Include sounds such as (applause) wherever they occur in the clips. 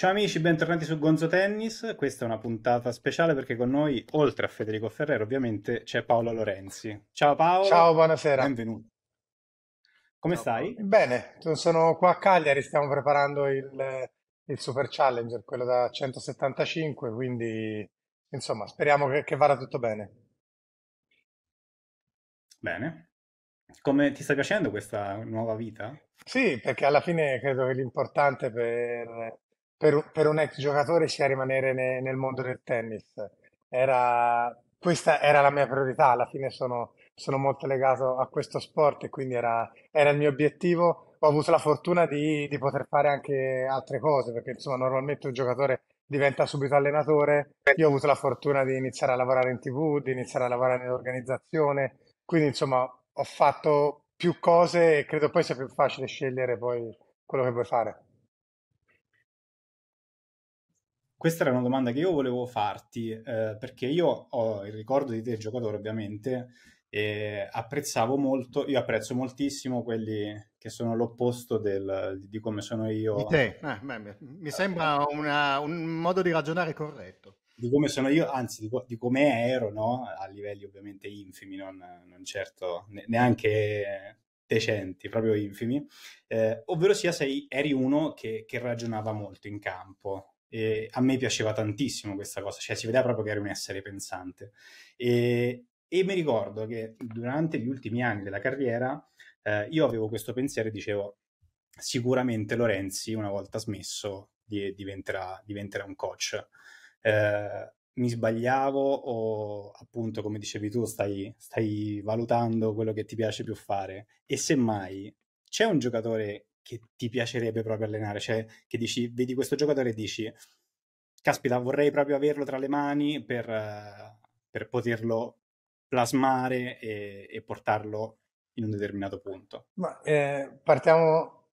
Ciao amici, bentornati su Gonzo Tennis. Questa è una puntata speciale perché con noi, oltre a Federico Ferrero, ovviamente c'è Paolo Lorenzi. Ciao Paolo. Ciao, buonasera. Benvenuto. Come Ciao, stai? Bene, sono qua a Cagliari, stiamo preparando il, il, Super Challenger, quello da 175, quindi insomma speriamo che, che vada tutto bene. Bene. Come ti sta piacendo questa nuova vita? Sì, perché alla fine credo che l'importante per per, per un ex giocatore sia rimanere ne, nel mondo del tennis. Era, questa era la mia priorità, alla fine sono, sono molto legato a questo sport e quindi era, era il mio obiettivo. Ho avuto la fortuna di, di, poter fare anche altre cose, perché insomma normalmente un giocatore diventa subito allenatore. Io ho avuto la fortuna di iniziare a lavorare in tv, di iniziare a lavorare nell'organizzazione, quindi insomma ho fatto più cose e credo poi sia più facile scegliere poi quello che vuoi fare. Questa era una domanda che io volevo farti, eh, perché io ho il ricordo di te, giocatore, ovviamente, e apprezzavo molto, io apprezzo moltissimo quelli che sono l'opposto del, di come sono io. Di te, eh, beh, mi sembra una, un modo di ragionare corretto. Di come sono io, anzi di, di come ero, no? a livelli ovviamente infimi, non, non certo ne, neanche decenti, proprio infimi, eh, ovvero sia sei, eri uno che, che, ragionava molto in campo, e a me piaceva tantissimo questa cosa, cioè si vedeva proprio che era un essere pensante. E, e mi ricordo che durante gli ultimi anni della carriera eh, io avevo questo pensiero e dicevo sicuramente Lorenzi una volta smesso di, diventerà, diventerà, un coach. Eh, mi sbagliavo o appunto come dicevi tu stai, stai valutando quello che ti piace più fare e semmai c'è un giocatore che ti piacerebbe proprio allenare? Cioè, che dici, vedi questo giocatore e dici, caspita, vorrei proprio averlo tra le mani per, per poterlo plasmare e, e, portarlo in un determinato punto. Ma, eh, partiamo,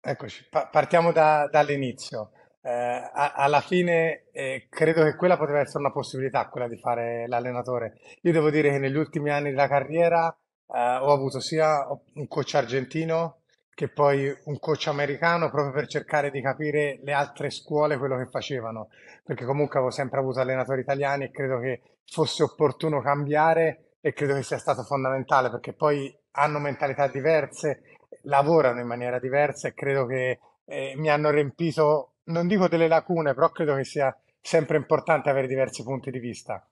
eccoci, pa- partiamo da, dall'inizio. Eh, a- alla fine eh, credo che quella potrebbe essere una possibilità, quella di fare l'allenatore. Io devo dire che negli ultimi anni della carriera eh, ho avuto sia un coach argentino che poi un coach americano proprio per cercare di capire le altre scuole quello che facevano, perché comunque avevo sempre avuto allenatori italiani e credo che fosse opportuno cambiare e credo che sia stato fondamentale perché poi hanno mentalità diverse, lavorano in maniera diversa e credo che eh, mi hanno riempito, non dico delle lacune, però credo che sia sempre importante avere diversi punti di vista.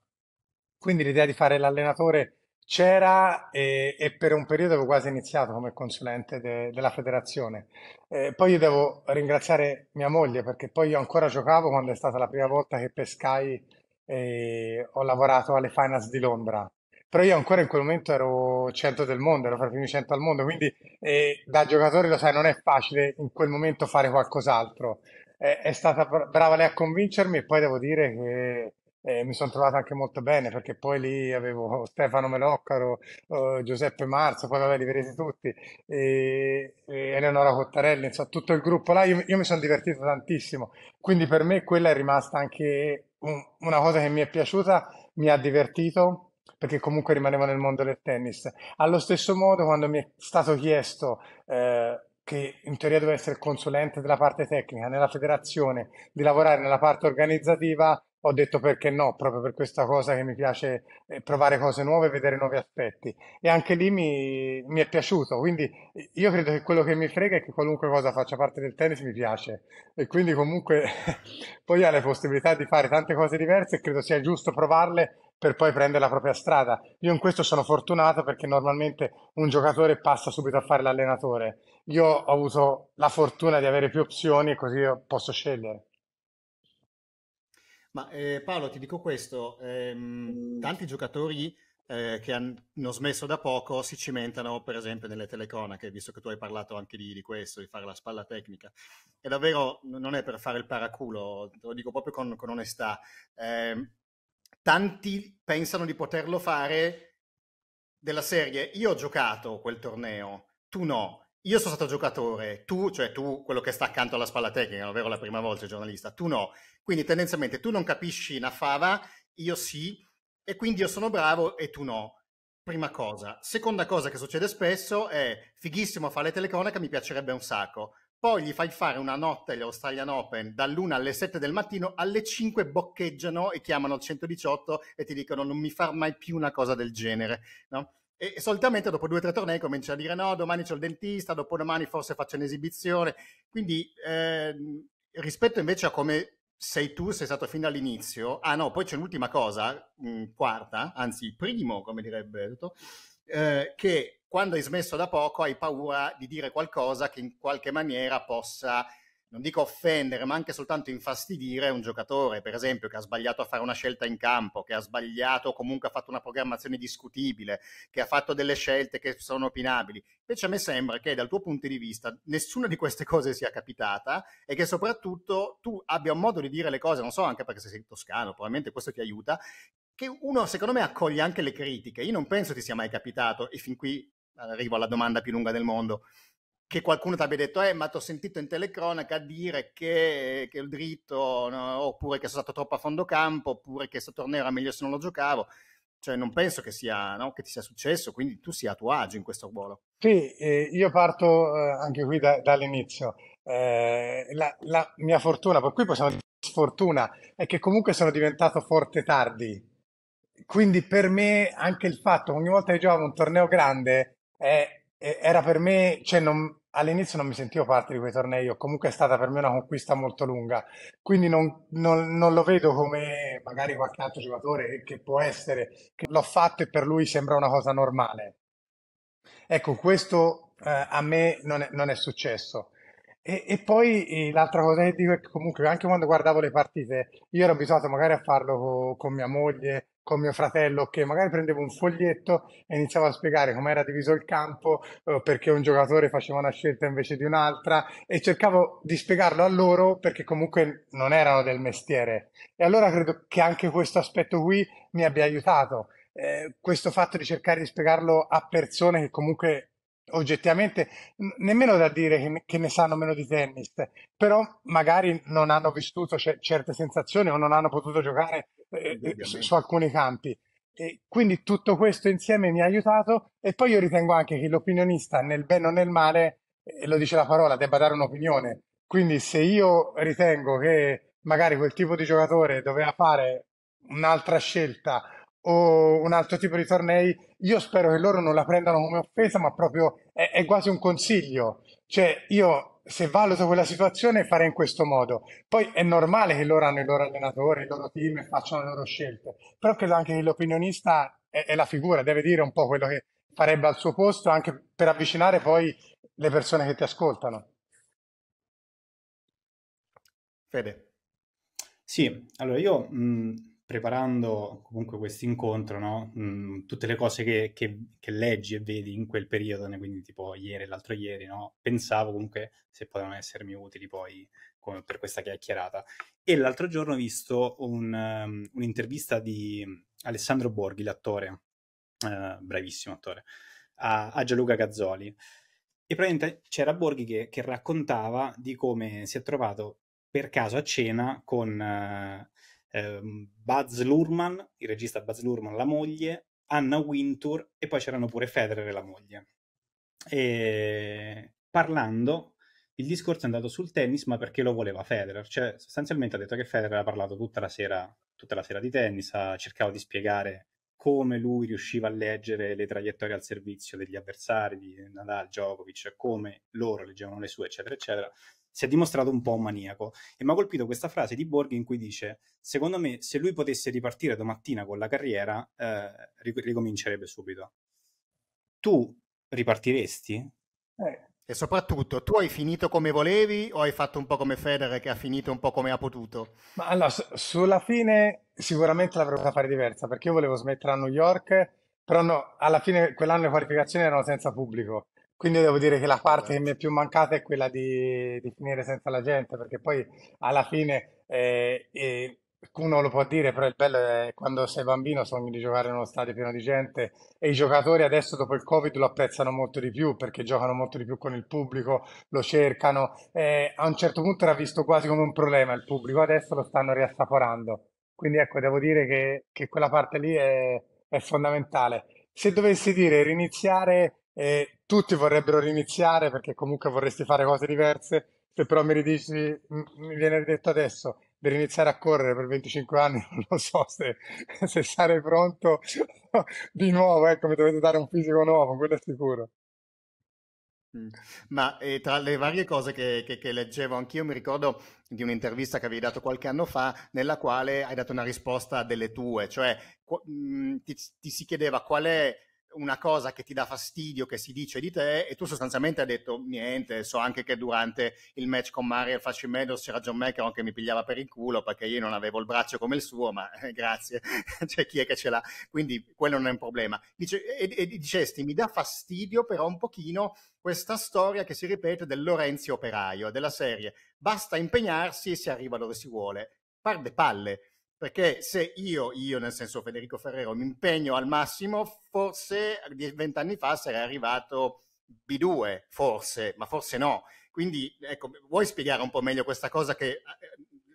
Quindi l'idea di fare l'allenatore c'era e, e, per un periodo avevo quasi iniziato come consulente de, della federazione. Eh, poi io devo ringraziare mia moglie perché poi io ancora giocavo quando è stata la prima volta che pescai e ho lavorato alle Finance di Londra. Però io ancora in quel momento ero 100 del mondo, ero fra i primi 100 al mondo, quindi eh, da giocatore lo sai, non è facile in quel momento fare qualcos'altro. Eh, è stata brava lei a convincermi e poi devo dire che eh, mi sono trovato anche molto bene perché poi lì avevo Stefano Meloccaro, eh, Giuseppe Marzo, poi vabbè li vedete tutti, e, e Eleonora Cottarelli, insomma tutto il gruppo là, io, io mi sono divertito tantissimo, quindi per me quella è rimasta anche un, una cosa che mi è piaciuta, mi ha divertito perché comunque rimanevo nel mondo del tennis. Allo stesso modo quando mi è stato chiesto... Eh, che in teoria doveva essere consulente della parte tecnica nella federazione, di lavorare nella parte organizzativa, ho detto perché no, proprio per questa cosa che mi piace eh, provare cose nuove, vedere nuovi aspetti. E anche lì mi, mi, è piaciuto, quindi io credo che quello che mi frega è che qualunque cosa faccia parte del tennis mi piace. E quindi comunque (laughs) poi ha le possibilità di fare tante cose diverse e credo sia giusto provarle per poi prendere la propria strada. Io in questo sono fortunato perché normalmente un giocatore passa subito a fare l'allenatore. Io ho avuto la fortuna di avere più opzioni e così posso scegliere. Ma eh, Paolo, ti dico questo, ehm, mm. tanti giocatori eh, che hanno smesso da poco si cimentano per esempio nelle telecronache, visto che tu hai parlato anche di, di, questo, di fare la spalla tecnica. E davvero non è per fare il paraculo, te lo dico proprio con, con onestà. Eh, tanti pensano di poterlo fare della serie, io ho giocato quel torneo, tu no, io sono stato giocatore, tu, cioè tu, quello che sta accanto alla spalla tecnica, ovvero la prima volta il giornalista, tu no. Quindi tendenzialmente tu non capisci una fava, io sì, e quindi io sono bravo e tu no. Prima cosa. Seconda cosa che succede spesso è fighissimo a fare le telecronache, mi piacerebbe un sacco. Poi gli fai fare una notte agli Australian Open dall'1 alle 7 del mattino, alle 5 boccheggiano e chiamano il 118 e ti dicono non mi far mai più una cosa del genere, no? E solitamente dopo due o tre tornei comincia a dire no, domani c'è il dentista, dopodomani forse faccio un'esibizione. Quindi eh, rispetto invece a come sei tu, sei stato fin dall'inizio, ah no, poi c'è l'ultima cosa, mh, quarta, anzi primo come direbbe Berto, eh, che quando hai smesso da poco hai paura di dire qualcosa che in qualche maniera possa non dico offendere, ma anche soltanto infastidire un giocatore, per esempio, che ha sbagliato a fare una scelta in campo, che ha sbagliato o comunque ha fatto una programmazione discutibile, che ha fatto delle scelte che sono opinabili. Invece a me sembra che dal tuo punto di vista nessuna di queste (laughs) cose sia capitata e che soprattutto tu abbia un modo di dire le cose, non so, anche perché sei toscano, probabilmente questo ti aiuta, che uno secondo me accoglie anche le critiche. Io non penso ti sia mai capitato, e fin qui arrivo alla domanda più lunga del mondo, che qualcuno ti abbia detto, eh, ma ti ho sentito in telecronaca dire che, che il dritto, no, oppure che sono stato troppo a fondo campo, oppure che sto torneo era meglio se non lo giocavo. Cioè, non penso che, sia, no, che ti sia successo, quindi tu sia a tuo agio in questo ruolo. Sì, eh, io parto eh, anche qui da, dall'inizio. Eh, la, la, mia fortuna, per cui possiamo dire sfortuna, è che comunque sono diventato forte tardi. Quindi per me anche il fatto che ogni volta che giocavo un torneo grande era per me, cioè non, all'inizio non mi sentivo parte di quei tornei, o comunque è stata per me una conquista molto lunga, quindi non, non, non lo vedo come magari qualche altro giocatore che, può essere, che l'ho fatto e per lui sembra una cosa normale. Ecco, questo eh, a me non è, non è successo. E, e poi e l'altra cosa che dico è che comunque anche quando guardavo le partite, io ero abituato magari a farlo co, con mia moglie con mio fratello che magari prendevo un foglietto e iniziavo a spiegare come era diviso il campo, eh, perché un giocatore faceva una scelta invece di un'altra e cercavo di spiegarlo a loro perché comunque non erano del mestiere. E allora credo che anche questo aspetto qui mi abbia aiutato. Eh, questo fatto di cercare di spiegarlo a persone che comunque oggettivamente nemmeno da dire che ne, sanno meno di tennis, però magari non hanno vissuto c- certe sensazioni o non hanno potuto giocare eh, eh, su, su, alcuni campi. E quindi tutto questo insieme mi ha aiutato e poi io ritengo anche che l'opinionista nel bene o nel male, eh, lo dice la parola, debba dare un'opinione. Quindi se io ritengo che magari quel tipo di giocatore doveva fare un'altra scelta o un altro tipo di tornei, io spero che loro non la prendano come offesa, ma proprio è, è quasi un consiglio. Cioè, io se valuto quella situazione farei in questo modo. Poi è normale che loro hanno i loro allenatori, il loro team e facciano le loro scelte, però credo anche che l'opinionista è, è la figura, deve dire un po' quello che farebbe al suo posto, anche per avvicinare poi le persone che ti ascoltano. Fede. Sì, allora io mh preparando comunque questo incontro, no? Mm, tutte le cose che, che, che, leggi e vedi in quel periodo, quindi tipo ieri e l'altro ieri, no? pensavo comunque se potevano essermi utili poi come, per questa chiacchierata. E l'altro giorno ho visto un, um, un'intervista di Alessandro Borghi, l'attore, eh, bravissimo attore, a, a Gianluca Gazzoli. E praticamente c'era Borghi che, che raccontava di come si è trovato per caso a cena con... Uh, ehm, Buzz Lurman, il regista Buzz Lurman, la moglie, Anna Wintour e poi c'erano pure Federer e la moglie. E parlando, il discorso è andato sul tennis, ma perché lo voleva Federer, cioè sostanzialmente ha detto che Federer ha parlato tutta la sera, tutta la sera di tennis, ha cercato di spiegare come lui riusciva a leggere le traiettorie al servizio degli avversari di Nadal, Djokovic, come loro leggevano le sue, eccetera, eccetera si è dimostrato un po' un maniaco. E mi ha colpito questa frase di Borg in cui dice: Secondo me, se lui potesse ripartire domattina con la carriera, eh, ricomincerebbe subito. Tu ripartiresti? Eh. E soprattutto, tu hai finito come volevi o hai fatto un po' come Federer che ha finito un po' come ha potuto? Ma allora, su- sulla fine sicuramente l'avrei potuta fare diversa perché io volevo smettere a New York, però no, alla fine quell'anno le qualificazioni erano senza pubblico quindi devo dire che la parte che mi è più mancata è quella di, di finire senza la gente, perché poi alla fine eh, eh, uno lo può dire, però il bello è quando sei bambino sogni di giocare in uno stadio pieno di gente e i giocatori adesso dopo il Covid lo apprezzano molto di più perché giocano molto di più con il pubblico, lo cercano. Eh, a un certo punto era visto quasi come un problema il pubblico, adesso lo stanno riassaporando. Quindi ecco, devo dire che, che quella parte lì è, è fondamentale. Se dovessi dire riniziare e tutti vorrebbero riniziare perché comunque vorresti fare cose diverse. Se però mi ridici, mi viene detto adesso per iniziare a correre per 25 anni, (laughs) non lo so se, se sarei pronto (laughs) di nuovo, ecco, mi dovete dare un fisico nuovo, quello è sicuro. Mm. Ma eh, tra le varie cose che, che, che, leggevo anch'io mi ricordo di un'intervista che avevi dato qualche anno fa nella quale hai dato una risposta delle tue, cioè qu- mh, mm, ti, ti si chiedeva qual è una cosa che ti dà fastidio, che si dice di te, e tu sostanzialmente hai detto niente. So anche che durante il match con Mario Fascimedos c'era John McEnroe che mi pigliava per il culo perché io non avevo il braccio come il suo, ma eh, grazie, (laughs) c'è cioè, chi è che ce l'ha, quindi quello non è un problema. Dice, e, e dicesti, mi dà fastidio però un pochino questa storia che si ripete del Lorenzo operaio, della serie, basta impegnarsi e si arriva dove si vuole. Par de palle perché se io, io nel senso Federico Ferrero, mi impegno al massimo, forse vent'anni fa sarei arrivato B2, forse, ma forse no. Quindi, ecco, vuoi spiegare un po' meglio questa cosa che, eh,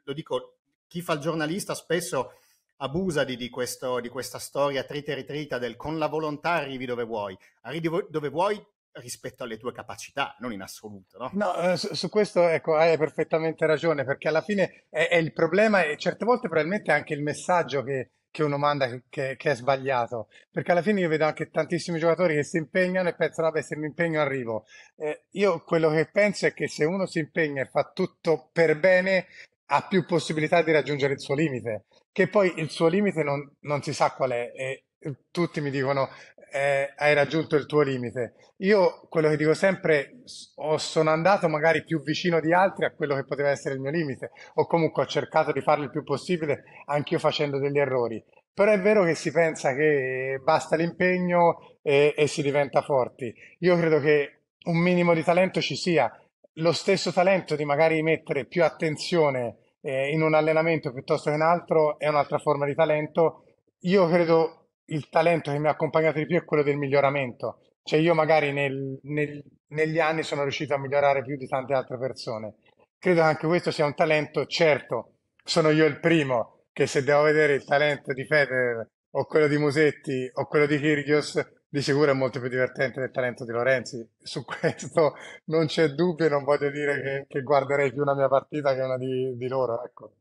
lo dico, chi fa il giornalista spesso abusa di, di, questo, di questa storia trita e ritrita del con la volontà arrivi dove vuoi. Arrivi dove vuoi rispetto alle tue capacità, non in assoluto. No, no eh, su, su, questo ecco, hai perfettamente ragione, perché alla fine è, è il problema e certe volte probabilmente anche il messaggio che, che uno manda che, che, è sbagliato, perché alla fine io vedo anche tantissimi giocatori che si impegnano e pensano, vabbè, se mi impegno arrivo. Eh, io quello che penso è che se uno si impegna e fa tutto per bene, ha più possibilità di raggiungere il suo limite, che poi il suo limite non, non si sa qual è. E tutti mi dicono eh, hai raggiunto il tuo limite. Io quello che dico sempre, o sono andato magari più vicino di altri a quello che poteva essere il mio limite, o comunque ho cercato di farlo il più possibile, anch'io facendo degli errori. Però è vero che si pensa che basta l'impegno e, e si diventa forti. Io credo che un minimo di talento ci sia. Lo stesso talento di magari mettere più attenzione eh, in un allenamento piuttosto che in altro è un'altra forma di talento. Io credo il talento che mi ha accompagnato di più è quello del miglioramento. Cioè io magari nel, nel, negli anni sono riuscito a migliorare più di tante altre persone. Credo che anche questo sia un talento, certo, sono io il primo che se devo vedere il talento di Federer o quello di Musetti o quello di Kyrgios, di sicuro è molto più divertente del talento di Lorenzi. Su questo non c'è dubbio, non voglio dire che, che guarderei più una mia partita che una di, di loro. Ecco.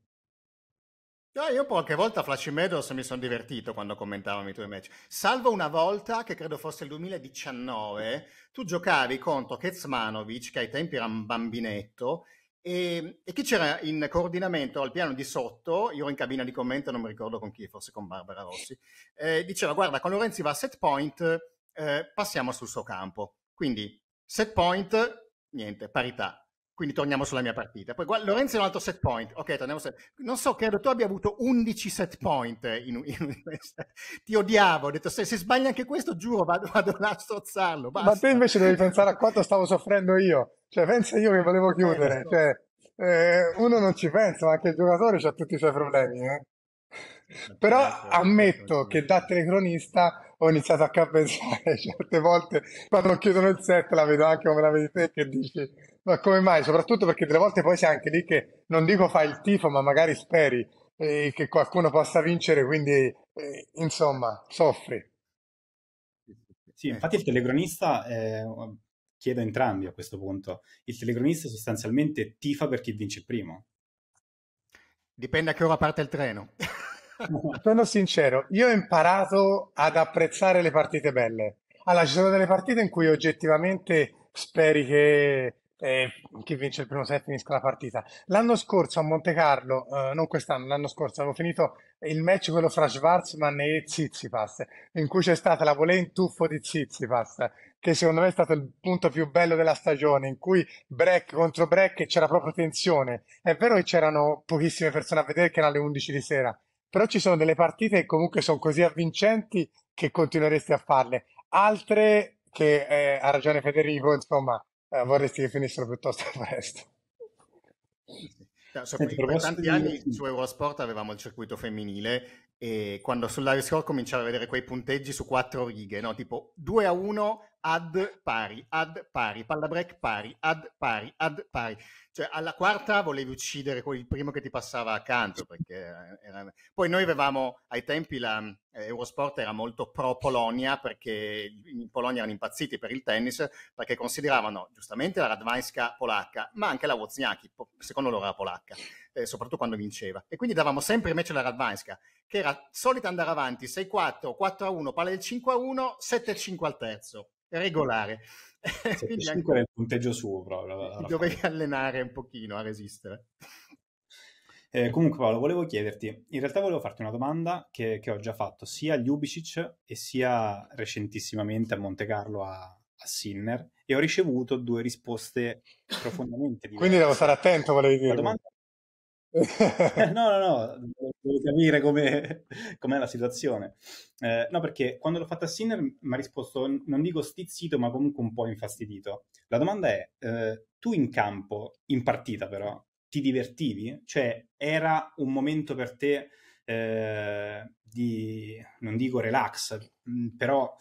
No, io qualche volta a Flash Meadows mi sono divertito quando commentavamo i tuoi match. Salvo una volta, che credo fosse il 2019, tu giocavi contro Kecmanovic, che ai tempi era un bambinetto, e, e, chi c'era in coordinamento al piano di sotto, io ero in cabina di commento, non mi ricordo con chi, forse con Barbara Rossi, eh, diceva guarda, con Lorenzi va a set point, eh, passiamo sul suo campo. Quindi set point, niente, parità. Quindi torniamo sulla mia partita. Poi guarda, Lorenzo è un altro set point. Ok, torniamo. Set... Non so, credo tu abbia avuto 11 set point. In, in... Ti odiavo. Ho detto, se, se sbagli anche questo, giuro, vado, vado a strozzarlo. Basta. Ma tu invece devi pensare a quanto stavo soffrendo io. Cioè, pensa io che volevo eh, chiudere. cioè, eh, uno non ci pensa, ma anche il giocatore ha tutti i suoi problemi. Eh? eh Però eh, certo, ammetto certo, che da telecronista ho iniziato a pensare (laughs) certe volte quando chiudono il set la vedo anche come la vedi te che dici ma come mai? Soprattutto perché delle volte poi sei anche lì che non dico fai il tifo, ma magari speri eh, che qualcuno possa vincere, quindi eh, insomma, soffri. Sì, eh. infatti il telecronista eh, chiede a entrambi a questo punto. Il telecronista sostanzialmente tifa per chi vince primo. Dipende a che ora parte il treno. (laughs) Sono sincero, io ho imparato ad apprezzare le partite belle. Allora, ci sono delle partite in cui oggettivamente speri che eh, chi vince il primo set finisca la partita. L'anno scorso a Monte Carlo, eh, non quest'anno, l'anno scorso avevo finito il match quello fra Schwarzman e Zizipas, in cui c'è stata la volée in tuffo di Zizipas, che secondo me è stato il punto più bello della stagione, in cui break contro break c'era proprio tensione. È vero che c'erano pochissime persone a vedere che erano alle 11 di sera, però ci sono delle partite che comunque sono così avvincenti che continueresti a farle. Altre che eh, ha ragione Federico, insomma, eh, vorresti che finissero piuttosto (laughs) presto. No, cioè, so, Senti, per tanti di... anni su Eurosport avevamo il circuito femminile e quando sull'Ariscore cominciare a vedere quei punteggi su quattro righe, no? tipo 2 a 1 ad pari, ad pari, palla break pari, ad pari, ad pari. Cioè alla quarta volevi uccidere il primo che ti passava accanto. Perché era... Poi noi avevamo, ai tempi la, eh, Eurosport era molto pro Polonia perché in Polonia erano impazziti per il tennis perché consideravano giustamente la Radwańska polacca ma anche la Wozniacki, secondo loro era polacca, eh, soprattutto quando vinceva. E quindi davamo sempre invece la Radwańska che era solita andare avanti 6-4, 4-1, palla del 5-1, 7-5 al terzo regolare. Sì, anche... il punteggio suo proprio. Dovevi allenare un pochino a resistere. Eh, comunque Paolo, volevo chiederti, in realtà volevo farti una domanda che, che ho già fatto sia a Ljubicic e sia recentissimamente a Monte Carlo a, a Sinner e ho ricevuto due risposte (laughs) profondamente diverse. Quindi devo stare attento, volevi dire. La domanda eh, no, no, no, devo capire com'è, com'è la situazione. Eh, no, perché quando l'ho fatta a Sinner mi ha risposto, non dico stizzito, ma comunque un po' infastidito. La domanda è, eh, tu in campo, in partita però, ti divertivi? Cioè, era un momento per te eh, di, non dico relax, mm, però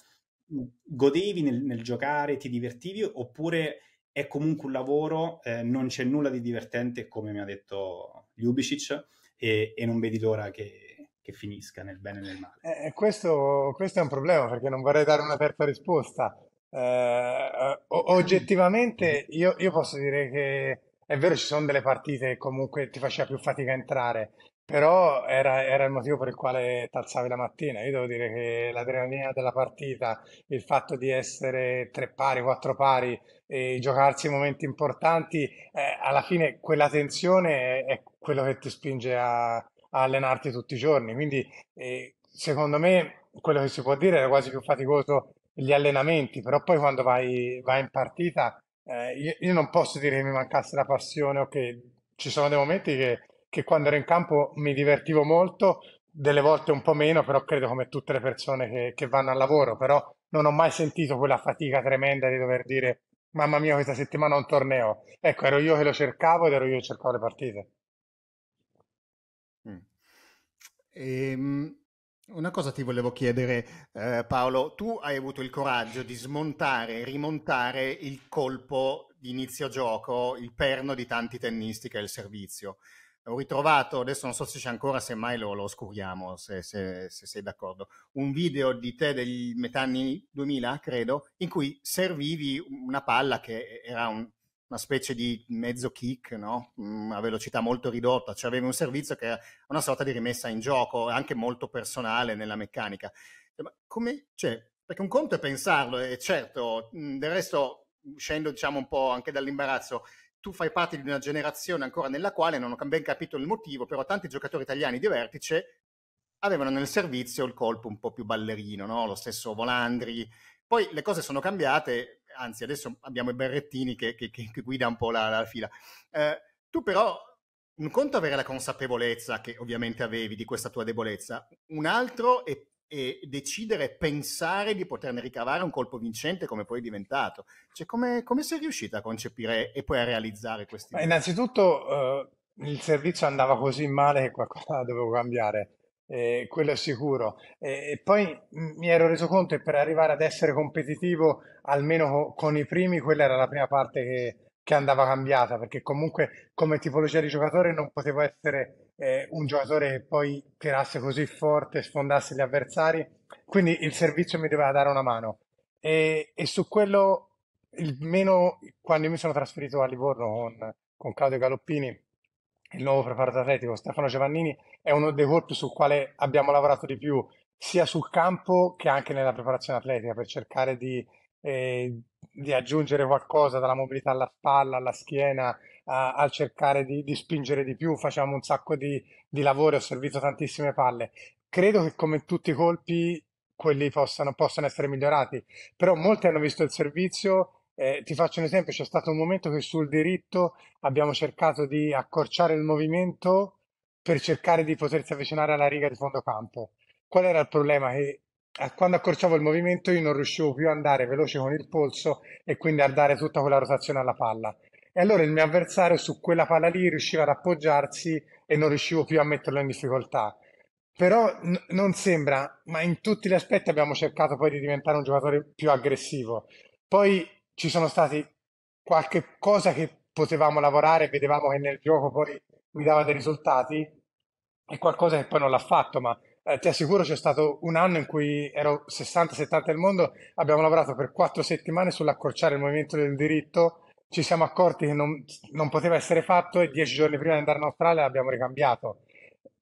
mm, godevi nel, nel giocare, ti divertivi oppure... È comunque un lavoro, eh, non c'è nulla di divertente, come mi ha detto Ljubicic e, e non vedi l'ora che, che, finisca nel bene e nel male. Eh, eh questo, questo, è un problema perché non vorrei dare una terza risposta. Eh, eh oggettivamente io, io posso dire che è vero ci sono delle partite che comunque ti faceva più fatica entrare però era, era il motivo per il quale t'alzavi la mattina. Io devo dire che l'adrenalina della partita, il fatto di essere tre pari, quattro pari e giocarsi in momenti importanti, eh, alla fine quella tensione è, è quello che ti spinge a, a allenarti tutti i giorni. Quindi, eh, secondo me, quello che si può dire è quasi più faticoso gli allenamenti, però poi quando vai, vai in partita, eh, io, io non posso dire che mi mancasse la passione o che ci sono dei momenti che che quando ero in campo mi divertivo molto, delle volte un po' meno, però credo come tutte le persone che, che vanno al lavoro, però non ho mai sentito quella fatica tremenda di dover dire mamma mia questa settimana ho un torneo. Ecco, ero io che lo cercavo ed ero io che cercavo le partite. Mm. Ehm, una cosa ti volevo chiedere, eh, Paolo, tu hai avuto il coraggio di smontare e rimontare il colpo di inizio gioco, il perno di tanti tennisti che è il servizio ho ritrovato, adesso non so se c'è ancora, semmai lo, lo oscuriamo, se, se, se, sei d'accordo, un video di te degli metà anni 2000, credo, in cui servivi una palla che era un, una specie di mezzo kick, no? Mm, a velocità molto ridotta, cioè avevi un servizio che era una sorta di rimessa in gioco, anche molto personale nella meccanica. Cioè, ma come, cioè, perché un conto è pensarlo, e certo, mm, del resto, uscendo diciamo un po' anche dall'imbarazzo, tu fai parte di una generazione ancora nella quale non ho ben capito il motivo, però tanti giocatori italiani di vertice avevano nel servizio il colpo un po' più ballerino, no? lo stesso Volandri. Poi le cose sono cambiate, anzi adesso abbiamo i Berrettini che, che, che guida un po' la, la fila. Eh, tu però, un conto avere la consapevolezza che ovviamente avevi di questa tua debolezza, un altro è e decidere, pensare di poterne ricavare un colpo vincente come poi è diventato. Cioè, come, come sei riuscita a concepire e poi a realizzare questi? Beh, innanzitutto eh, il servizio andava così male che qualcosa dovevo cambiare, eh, quello è sicuro. Eh, e poi mi ero reso conto che per arrivare ad essere competitivo, almeno co- con i primi, quella era la prima parte che, che andava cambiata, perché comunque come tipologia di giocatore non potevo essere eh, un giocatore che poi tirasse così forte, sfondasse gli avversari, quindi il servizio mi doveva dare una mano. E, e su quello, il meno, quando mi sono trasferito a Livorno con, con Claudio Galoppini, il nuovo preparato atletico Stefano Giovannini, è uno dei colpi sul quale abbiamo lavorato di più, sia sul campo che anche nella preparazione atletica, per cercare di, eh, di aggiungere qualcosa dalla mobilità alla spalla, alla schiena, a, a cercare di, di, spingere di più, facciamo un sacco di, di lavoro, ho servito tantissime palle. Credo che come tutti i colpi quelli possano, possano essere migliorati, però molti hanno visto il servizio. Eh, ti faccio un esempio, c'è stato un momento che sul diritto abbiamo cercato di accorciare il movimento per cercare di potersi avvicinare alla riga di fondo campo. Qual era il problema? Che eh, quando accorciavo il movimento io non riuscivo più ad andare veloce con il polso e quindi a dare tutta quella rotazione alla palla. E allora il mio avversario su quella palla lì riusciva ad appoggiarsi e non riuscivo più a metterlo in difficoltà. Però n- non sembra, ma in tutti gli aspetti abbiamo cercato poi di diventare un giocatore più aggressivo. Poi ci sono stati qualche cosa che potevamo lavorare, vedevamo che nel gioco poi mi dava dei risultati e qualcosa che poi non l'ha fatto, ma eh, ti assicuro c'è stato un anno in cui ero 60-70 del mondo, abbiamo lavorato per quattro settimane sull'accorciare il movimento del diritto ci siamo accorti che non, non poteva essere fatto e dieci giorni prima di andare in Australia l'abbiamo ricambiato.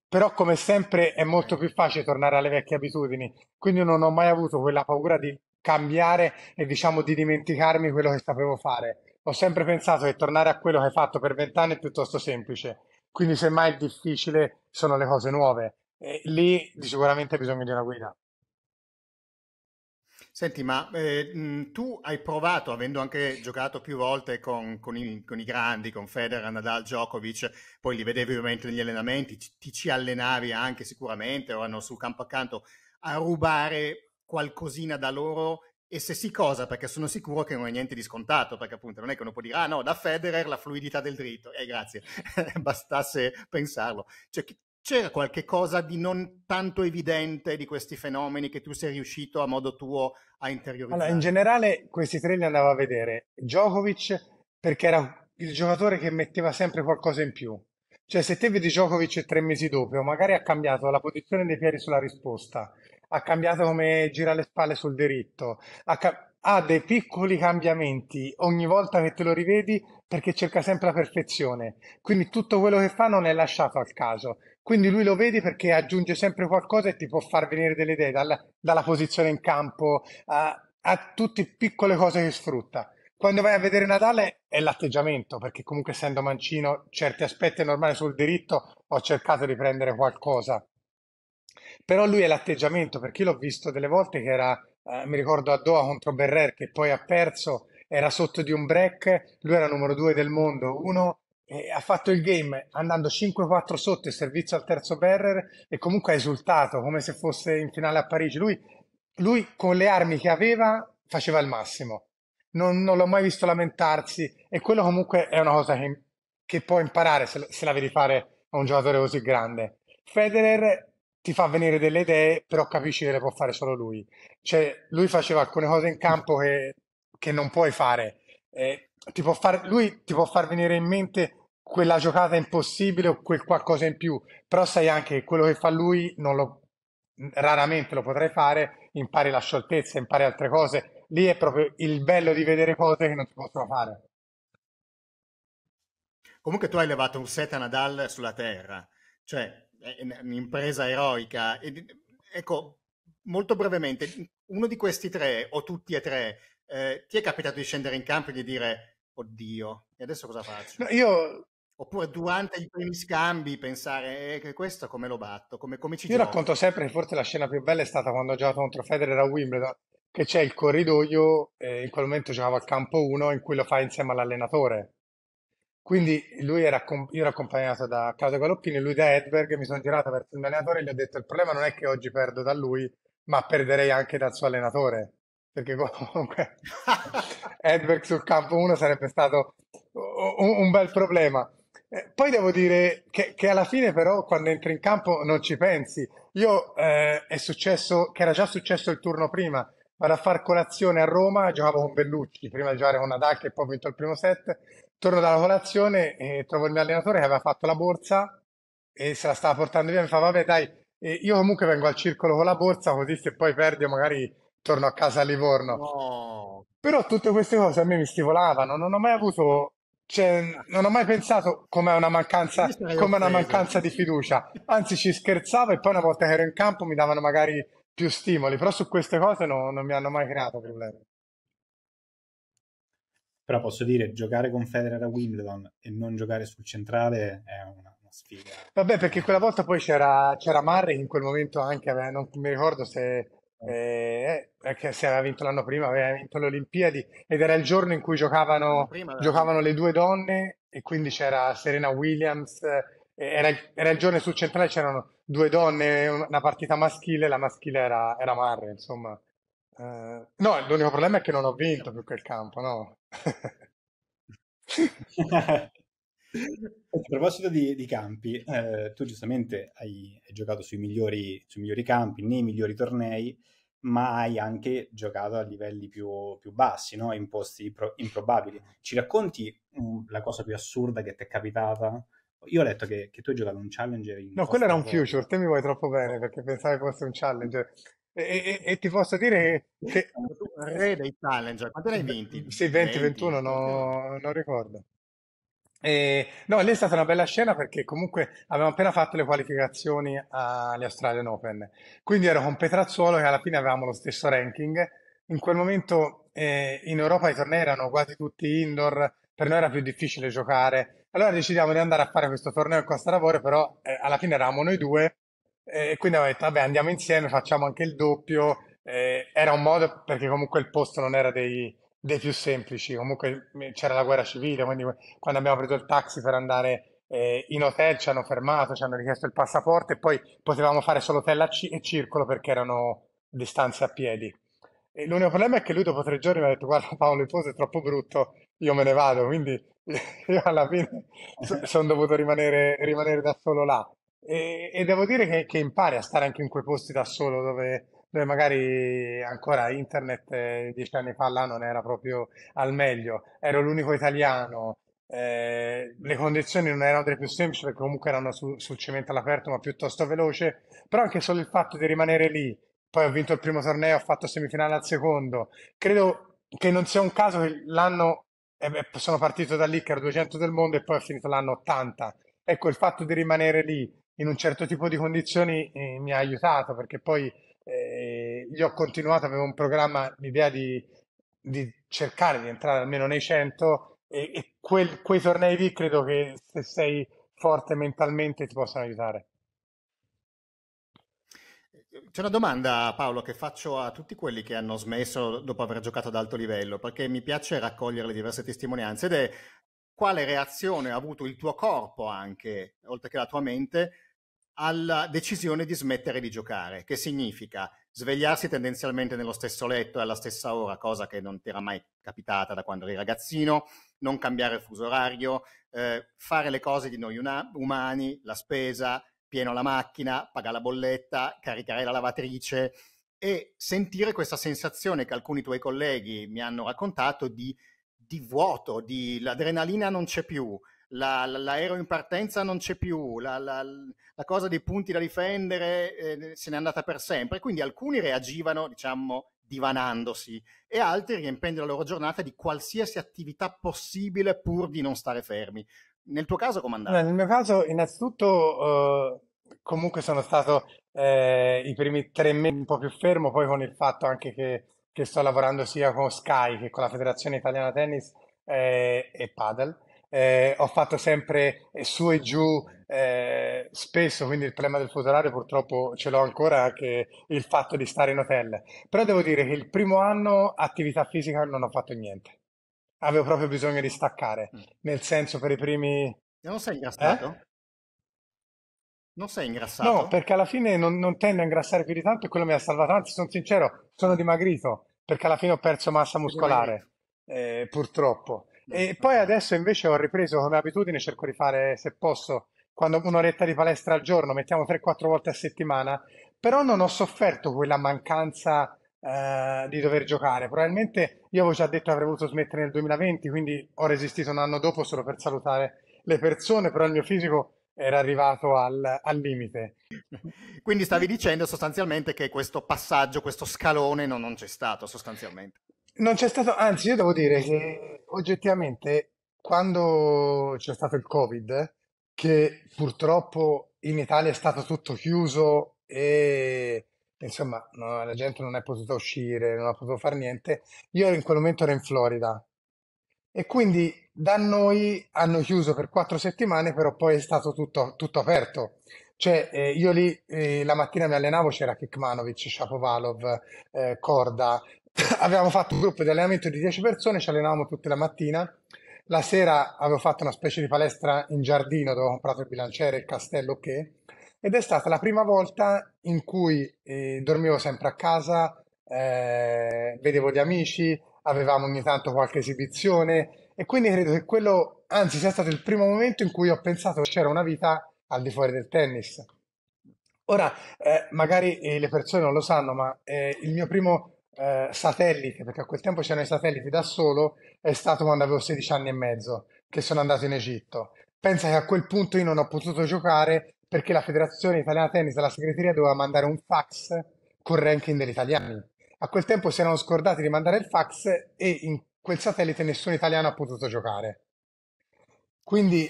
Però come sempre è molto più facile tornare alle vecchie abitudini, quindi non ho mai avuto quella paura di cambiare e diciamo di dimenticarmi quello che sapevo fare. Ho sempre pensato che tornare a quello che hai fatto per vent'anni è piuttosto semplice, quindi semmai il difficile sono le cose nuove. E lì sicuramente bisogna di una guida. Senti, ma eh, tu hai provato, avendo anche giocato più volte con, con, i, con, i, grandi, con Federer, Nadal, Djokovic, poi li vedevi ovviamente negli allenamenti, ti, ti ci allenavi anche sicuramente, erano sul campo accanto, a rubare qualcosina da loro e se sì cosa, perché sono sicuro che non è niente di scontato, perché appunto non è che uno può dire, ah no, da Federer la fluidità del dritto, eh grazie, (laughs) bastasse pensarlo. Cioè, c'era qualche cosa di non tanto evidente di questi fenomeni che tu sei riuscito a modo tuo a interiorizzare? Allora, in generale questi tre li andavo a vedere. Djokovic perché era il giocatore che metteva sempre qualcosa in più. Cioè se te vedi Djokovic tre mesi dopo, magari ha cambiato la posizione dei piedi sulla risposta, ha cambiato come gira le spalle sul diritto, ha, ca- ha dei piccoli cambiamenti ogni volta che te lo rivedi perché cerca sempre la perfezione. Quindi tutto quello che fa non è lasciato al caso quindi lui lo vedi perché aggiunge sempre qualcosa e ti può far venire delle idee, dalla, dalla posizione in campo a, a tutte piccole cose che sfrutta. Quando vai a vedere Natale è l'atteggiamento, perché comunque essendo mancino certi aspetti è normale sul diritto, ho cercato di prendere qualcosa. Però lui è l'atteggiamento, perché l'ho visto delle volte che era, eh, mi ricordo a Doha contro Berrer che poi ha perso, era sotto di un break, lui era numero due del mondo, uno ha fatto il game andando 5-4 sotto il servizio al terzo barrier e comunque ha esultato come se fosse in finale a Parigi. Lui, lui con le armi che aveva faceva il massimo. Non, non l'ho mai visto lamentarsi e quello comunque è una cosa che, che può imparare se, se, la vedi fare a un giocatore così grande. Federer ti fa venire delle idee, però capisci che le può fare solo lui. Cioè, lui faceva alcune cose in campo che, che non puoi fare. Eh, ti può far, lui ti può far venire in mente quella giocata impossibile o quel qualcosa in più, però sai anche che quello che fa lui non lo, raramente lo potrai fare, impari la scioltezza, impari altre cose, lì è proprio il bello di vedere cose che non si possono fare. Comunque tu hai levato un set a Nadal sulla terra, cioè è un'impresa eroica. Ecco, molto brevemente, uno di questi tre o tutti e tre, eh, ti è capitato di scendere in campo e di dire oddio, e adesso cosa faccio? No, io... Oppure durante i primi scambi pensare, eh, questo come lo batto, come, come ci Io gioco? racconto sempre che forse la scena più bella è stata quando ho giocato contro Federer a Wimbledon, che c'è il corridoio, eh, in quel momento giocavo al campo 1, in cui lo fa insieme all'allenatore. Quindi lui era, io ero accompagnato da Claudio Galoppini, lui da Edberg, mi sono girato verso l'allenatore e gli ho detto il problema non è che oggi perdo da lui, ma perderei anche dal suo allenatore perché comunque (laughs) Edberg sul campo 1 sarebbe stato un, un bel problema. Eh, poi devo dire che, che, alla fine però quando entri in campo non ci pensi. Io eh, è successo, che era già successo il turno prima, vado a far colazione a Roma, giocavo con Bellucci, prima di giocare con Nadal che poi ho vinto il primo set, torno dalla colazione e trovo il mio allenatore che aveva fatto la borsa e se la stava portando via, mi fa vabbè dai, io comunque vengo al circolo con la borsa così se poi perdi magari torno a casa a Livorno. No. Però tutte queste cose a me mi stimolavano, non ho mai avuto, cioè, non ho mai pensato come una mancanza, come una mancanza di fiducia. Anzi, ci scherzavo e poi una volta che ero in campo mi davano magari più stimoli, però su queste cose no, non mi hanno mai creato problemi. Però posso dire, giocare con Federer a Wimbledon e non giocare sul centrale è una, una sfiga. Vabbè, perché quella volta poi c'era, c'era Murray in quel momento anche, non mi ricordo se eh, eh, perché se aveva vinto l'anno prima aveva vinto le Olimpiadi ed era il giorno in cui giocavano, giocavano le due donne e quindi c'era Serena Williams eh, era, era, il giorno sul centrale c'erano due donne una partita maschile la maschile era, era Marre insomma eh, no l'unico problema è che non ho vinto più che campo no (laughs) A proposito di, di campi, eh, tu giustamente hai, hai giocato sui migliori, sui migliori, campi, nei migliori tornei, ma hai anche giocato a livelli più, più bassi, no? in posti pro- improbabili. Ci racconti uh, la cosa più assurda che ti è capitata? Io ho letto che, che tu hai giocato un challenger. In no, quello era un future, te mi vuoi troppo bene perché pensavi fosse un challenger. E, e, e, ti posso dire che... Re dei challenger, quanti ne hai vinti? Sì, 20, 21, 20, non ricordo. E, no, lì è stata una bella scena perché comunque avevamo appena fatto le qualificazioni agli Australian Open, quindi ero con Petrazzolo che alla fine avevamo lo stesso ranking. In quel momento eh, in Europa i tornei erano quasi tutti indoor, per noi era più difficile giocare. Allora decidiamo di andare a fare questo torneo in Costa d'Avorio, però eh, alla fine eravamo noi due eh, e quindi abbiamo detto vabbè andiamo insieme, facciamo anche il doppio. Eh, era un modo perché comunque il posto non era dei, dei più semplici, comunque c'era la guerra civile, quindi quando abbiamo preso il taxi per andare eh, in hotel ci hanno fermato, ci hanno richiesto il passaporto e poi potevamo fare solo hotel ci- e circolo perché erano distanze a piedi. l'unico problema è che lui dopo tre giorni mi ha detto guarda Paolo il posto è troppo brutto, io me ne vado, quindi (laughs) io alla fine so- sono dovuto rimanere, rimanere, da solo là. E, e devo dire che, che impari a stare anche in quei posti da solo dove noi magari ancora internet eh, dieci anni fa là non era proprio al meglio, ero l'unico italiano, eh, le condizioni non erano delle più semplici perché comunque erano su- sul cemento all'aperto ma piuttosto veloce, però anche solo il fatto di rimanere lì, poi ho vinto il primo torneo, ho fatto semifinale al secondo, credo che non sia un caso che l'anno, eh, sono partito da lì che ero 200 del mondo e poi ho finito l'anno 80, ecco il fatto di rimanere lì in un certo tipo di condizioni eh, mi ha aiutato perché poi eh, io ho continuato, avevo un programma, l'idea di, di cercare di entrare almeno nei 100 e, e quel, quei tornei lì credo che se sei forte mentalmente ti possano aiutare. C'è una domanda Paolo che faccio a tutti quelli che hanno smesso dopo aver giocato ad alto livello, perché mi piace raccogliere le diverse testimonianze ed è quale reazione ha avuto il tuo corpo anche, oltre che la tua mente, alla decisione di smettere di giocare, che significa svegliarsi tendenzialmente nello stesso letto e alla stessa ora, cosa che non ti era mai capitata da quando eri ragazzino, non cambiare il fuso orario, eh, fare le cose di noi una- umani, la spesa, pieno la macchina, pagare la bolletta, caricare la lavatrice e sentire questa sensazione che alcuni tuoi colleghi mi hanno raccontato di, di vuoto, di l'adrenalina non c'è più, la, la, l'aereo in partenza non c'è più, la, la cosa dei punti da difendere eh, se n'è andata per sempre, quindi alcuni reagivano, diciamo, divanandosi e altri riempendo la loro giornata di qualsiasi attività possibile pur di non stare fermi. Nel tuo caso, com'è andato? Nel mio caso, innanzitutto, eh, comunque sono stato eh, i primi tre mesi un po' più fermo, poi con il fatto anche che, che sto lavorando sia con Sky che con la Federazione Italiana Tennis eh, e Padel eh, ho fatto sempre eh, su e giù eh, spesso, quindi il problema del fuso orario purtroppo ce l'ho ancora, anche il fatto di stare in hotel. Però devo dire che il primo anno attività fisica non ho fatto niente. Avevo proprio bisogno di staccare, mm. nel senso per i primi... Non sei eh? ingrassato? Non sei ingrassato? No, perché alla fine non, non tendo a ingrassare più di tanto e quello mi ha salvato. Anzi, sono sincero, sono dimagrito perché alla fine ho perso massa muscolare, eh, purtroppo. E poi adesso invece ho ripreso come abitudine, cerco di fare, se posso, quando un'oretta di palestra al giorno, mettiamo 3-4 volte a settimana, però non ho sofferto quella mancanza eh, di dover giocare. Probabilmente io avevo già detto che avrei voluto smettere nel 2020, quindi ho resistito un anno dopo solo per salutare le persone, però il mio fisico era arrivato al, al limite. Quindi stavi dicendo sostanzialmente che questo passaggio, questo scalone non, non c'è stato sostanzialmente. Non c'è stato, anzi, io devo dire che oggettivamente quando c'è stato il Covid, che purtroppo in Italia è stato tutto chiuso e insomma no, la gente non è potuta uscire, non ha potuto fare niente, io in quel momento ero in Florida e quindi da noi hanno chiuso per quattro settimane, però poi è stato tutto, tutto aperto. Cioè, eh, io lì eh, la mattina mi allenavo, c'era Kikmanovic, Shapovalov, eh, Korda, (laughs) avevamo fatto un gruppo di allenamento di 10 persone, ci allenavamo tutte la mattina. La sera avevo fatto una specie di palestra in giardino dove ho comprato il bilanciere, il castello che. Ed è stata la prima volta in cui eh, dormivo sempre a casa, eh, vedevo gli amici, avevamo ogni tanto qualche esibizione e quindi credo che quello, anzi, sia stato il primo momento in cui ho pensato che c'era una vita al di fuori del tennis. Ora, eh, magari eh, le persone non lo sanno, ma eh, il mio primo eh, satellite, perché a quel tempo c'erano i satelliti da solo, è stato quando avevo 16 anni e mezzo, che sono andato in Egitto. Pensa che a quel punto io non ho potuto giocare perché la Federazione Italiana Tennis, la segreteria, doveva mandare un fax col ranking degli italiani. A quel tempo si erano scordati di mandare il fax e in quel satellite nessun italiano ha potuto giocare. Quindi,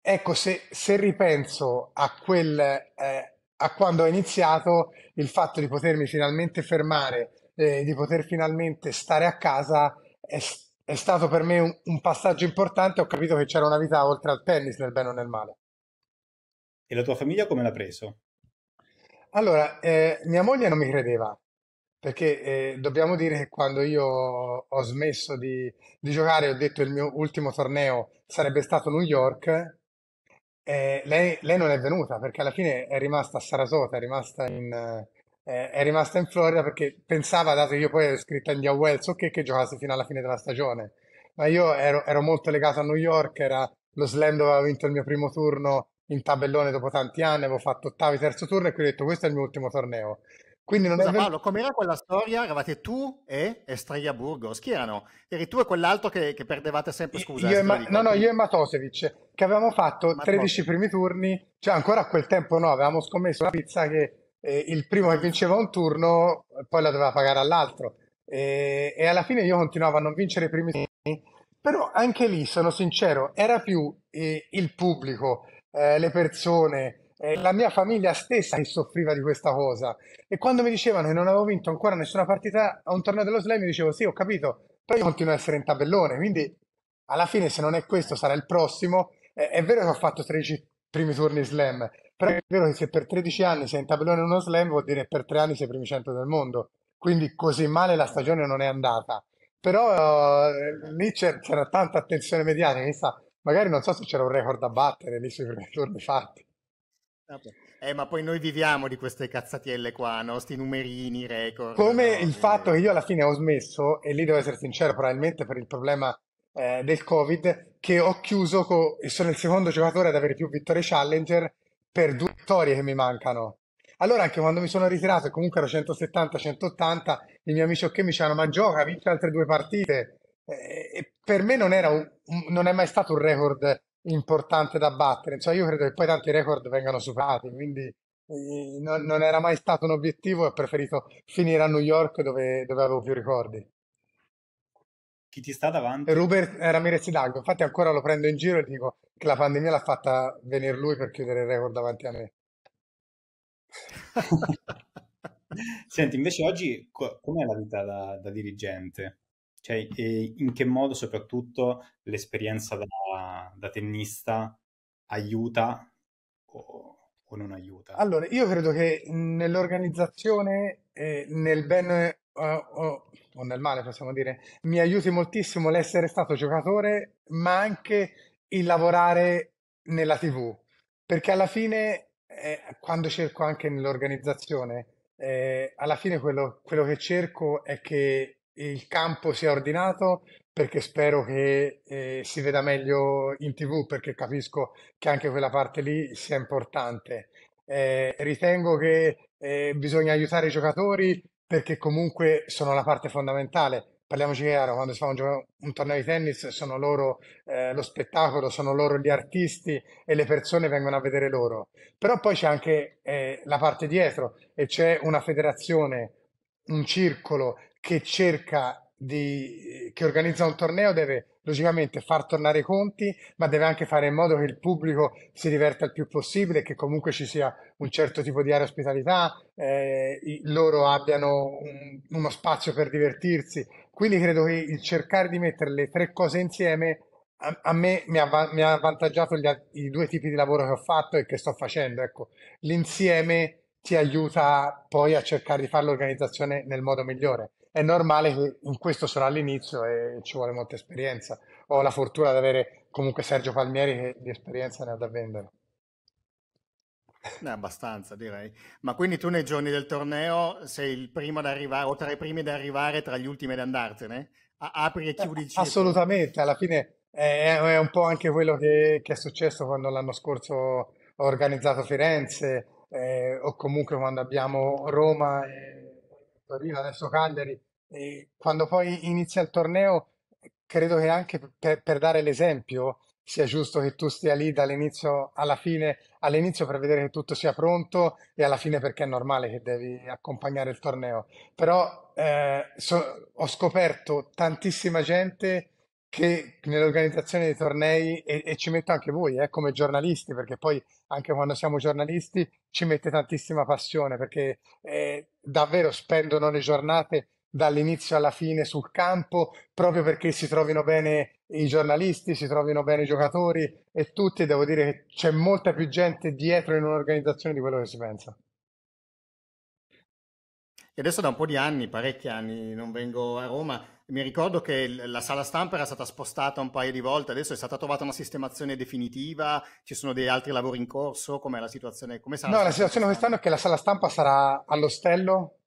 ecco, se, se ripenso a quel... Eh, a quando ho iniziato il fatto di potermi finalmente fermare eh, di poter finalmente stare a casa è, è stato per me un, un, passaggio importante, ho capito che c'era una vita oltre al tennis nel bene o nel male. E la tua famiglia come l'ha preso? Allora, eh, mia moglie non mi credeva, perché eh, dobbiamo dire che quando io ho smesso di, di giocare, ho detto che il mio ultimo torneo sarebbe stato New York, eh, lei, lei, non è venuta perché alla fine è rimasta a Sarasota, è rimasta in, eh, è rimasta in Florida perché pensava, dato che io poi ero iscritta in Wells, ok, che giocasse fino alla fine della stagione. Ma io ero, ero molto legato a New York, era, lo slam dove avevo vinto il mio primo turno in tabellone dopo tanti anni, avevo fatto ottavi, terzo turno e qui ho detto questo è il mio ultimo torneo. Quindi non Scusa, ven- Paolo, com'era quella storia? Eravate tu e Estrella Burgos, chi erano? Eri tu e quell'altro che, che perdevate sempre, scusa. Io eh, ma- no, no, io e Matosevic, che avevamo fatto 13 primi turni, cioè ancora a quel tempo no, avevamo scommesso la pizza che eh, il primo che vinceva un turno eh, poi la doveva pagare all'altro e, e alla fine io continuavo a non vincere i primi turni, però anche lì sono sincero, era più eh, il pubblico, eh, le persone, eh, la mia famiglia stessa che soffriva di questa cosa. E quando mi dicevano che non avevo vinto ancora nessuna partita a un torneo dello slam, mi dicevo sì, ho capito, però io continuo ad essere in tabellone, quindi alla fine se non è questo sarà il prossimo. è, è vero che ho fatto 13 primi turni slam, però è vero che se per 13 anni sei in tabellone uno slam vuol dire che per 3 anni sei primi 100 del mondo. Quindi così male la stagione non è andata. Però uh, lì c'era tanta attenzione mediatica, chissà, magari non so se c'era un record da battere lì sui primi turni fatti. Eh, ma poi noi viviamo di queste cazzatielle qua, no? Sti numerini, record. Come il fatto che io alla fine ho smesso, e lì devo essere sincero, probabilmente per il problema eh, del Covid, che ho chiuso e sono il secondo giocatore ad avere più vittorie challenger per due vittorie che mi mancano. Allora, anche quando mi sono ritirato, comunque ero 170-180, i miei amici ok mi dicevano: Ma gioca, vince altre due partite. E per me non, era un, non è mai stato un record importante da battere. Insomma, cioè, io credo che poi tanti record vengano superati, quindi eh, non, non era mai stato un obiettivo e ho preferito finire a New York dove, dove avevo più ricordi chi ti sta davanti. Ruber eh, Ramirez Hidalgo, infatti ancora lo prendo in giro e dico che la pandemia l'ha fatta venire lui per chiudere il record davanti a me. (laughs) Senti, invece oggi com'è la vita da, da dirigente? Cioè, in che modo soprattutto l'esperienza da, da tennista aiuta o, o, non aiuta? Allora, io credo che nell'organizzazione, eh, nel ben o, o, nel male possiamo dire, mi aiuti moltissimo l'essere stato giocatore, ma anche il lavorare nella TV, perché alla fine, eh, quando cerco anche nell'organizzazione, eh, alla fine quello, quello che cerco è che il campo sia ordinato perché spero che eh, si veda meglio in tv perché capisco che anche quella parte lì sia importante. Eh, ritengo che eh, bisogna aiutare i giocatori perché comunque sono la parte fondamentale parliamoci chiaro, quando si fa un, gio- un torneo di tennis sono loro eh, lo spettacolo, sono loro gli artisti e le persone vengono a vedere loro. Però poi c'è anche eh, la parte dietro e c'è una federazione, un circolo che cerca di, che organizza un torneo, deve logicamente far tornare i conti, ma deve anche fare in modo che il pubblico si diverta il più possibile, che comunque ci sia un certo tipo di area ospitalità, eh, loro abbiano un, uno spazio per divertirsi. Quindi credo che il cercare di mettere le tre cose insieme a, a me mi ha, mi ha avvantaggiato gli, i due tipi di lavoro che ho fatto e che sto facendo. Ecco, l'insieme ti aiuta poi a cercare di fare l'organizzazione nel modo migliore è normale che in questo sarà l'inizio e ci vuole molta esperienza. Ho la fortuna di avere comunque Sergio Palmieri che di esperienza ne ha da vendere. Eh, abbastanza direi. Ma quindi tu nei giorni del torneo sei il primo ad arrivare o tra i primi ad arrivare tra gli ultimi ad andartene? A- apri e eh, chiudi il eh, Assolutamente, alla fine è, è, un po' anche quello che, che, è successo quando l'anno scorso ho organizzato Firenze eh, o comunque quando abbiamo Roma e Torino, adesso Cagliari, quando poi inizia il torneo, credo che anche per, per dare l'esempio sia giusto che tu stia lì dall'inizio alla fine, all'inizio per vedere che tutto sia pronto e alla fine perché è normale che devi accompagnare il torneo. Però eh, so, ho scoperto tantissima gente che nell'organizzazione dei tornei, e, e ci metto anche voi eh, come giornalisti, perché poi anche quando siamo giornalisti ci mette tantissima passione, perché eh, davvero spendono le giornate dall'inizio alla fine sul campo, proprio perché si trovino bene i giornalisti, si trovino bene i giocatori e tutti, devo dire che c'è molta più gente dietro in un'organizzazione di quello che si pensa. E adesso da un po' di anni, parecchi anni, non vengo a Roma. Mi ricordo che la sala stampa era stata spostata un paio di volte, adesso è stata trovata una sistemazione definitiva, ci sono dei altri lavori in corso, com'è la situazione? Come sarà no, la situazione quest'anno è che la sala stampa sarà all'ostello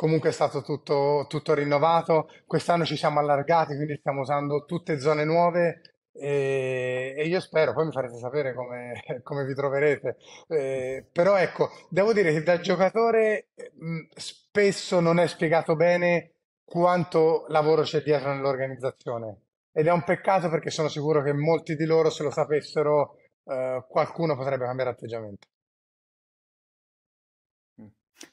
Comunque è stato tutto, tutto rinnovato, quest'anno ci siamo allargati, quindi stiamo usando tutte zone nuove e, e, io spero, poi mi farete sapere come, (laughs) come vi troverete. Eh, però ecco, devo dire che da giocatore mh, mm, spesso non è spiegato bene quanto lavoro c'è dietro nell'organizzazione ed è un peccato perché sono sicuro che molti di loro se lo sapessero eh, qualcuno potrebbe cambiare atteggiamento.